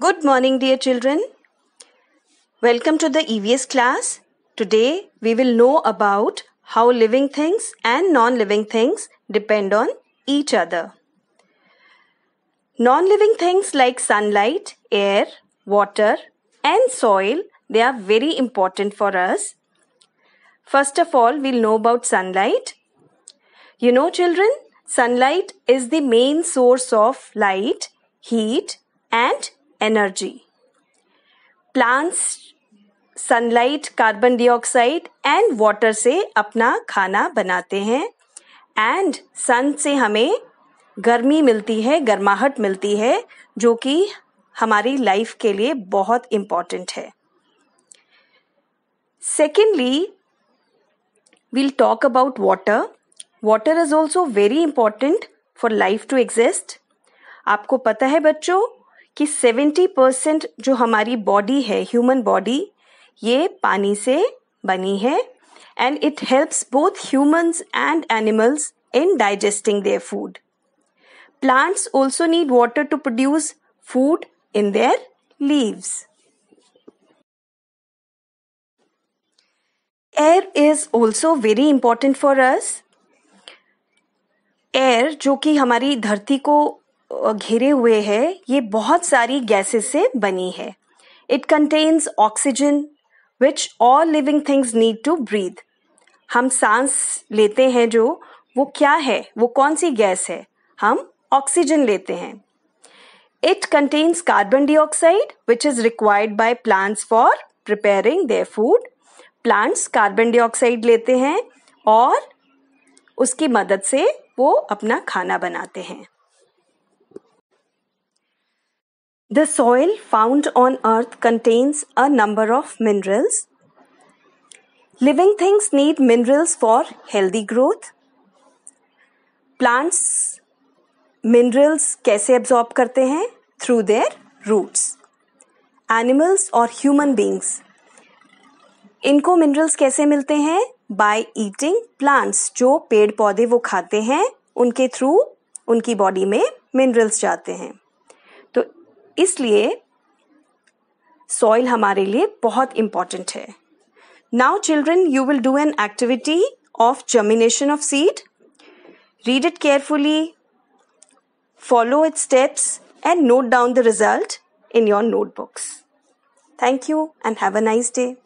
Good morning, dear children. Welcome to the EVS class. Today we will know about how living things and non living things depend on each other. Non living things like sunlight, air, water, and soil they are very important for us. First of all, we'll know about sunlight. You know, children, sunlight is the main source of light, heat, and energy. Plants sunlight carbon dioxide and water से अपना खाना बनाते हैं and सन से हमें गर्मी मिलती है गर्माहट मिलती है जो कि हमारी लाइफ के लिए बहुत इम्पॉर्टेंट है secondly we'll talk about water water is also very important for life to exist आपको पता है बच्चों कि 70 परसेंट जो हमारी बॉडी है ह्यूमन बॉडी ये पानी से बनी है and it helps both humans and animals in digesting their food plants also need water to produce food in their leaves air is also very important for us air जो कि हमारी धरती को घिरे हुए है ये बहुत सारी गैसेस से बनी है it contains oxygen which all living things need to breathe हम सांस लेते हैं जो वो क्या है वो कौन सी गैस है हम ऑक्सीजन लेते हैं it contains carbon dioxide which is required by plants for preparing their food plants carbon dioxide लेते हैं और उसकी मदद से वो अपना खाना बनाते हैं the soil found on earth contains a number of minerals living things need minerals for healthy growth plants minerals कैसे एब्जॉर्ब करते हैं थ्रू देयर रूट्स एनिमल्स और ह्यूमन बींग्स इनको मिनरल्स कैसे मिलते हैं बाय ईटिंग प्लांट्स जो पेड़ पौधे वो खाते हैं उनके थ्रू उनकी बॉडी में मिनरल्स जाते हैं इसलिए सॉइल हमारे लिए बहुत इंपॉर्टेंट है now children you will do an activity of germination of seed read it carefully follow it steps and note down the result in your notebooks thank you and have a nice day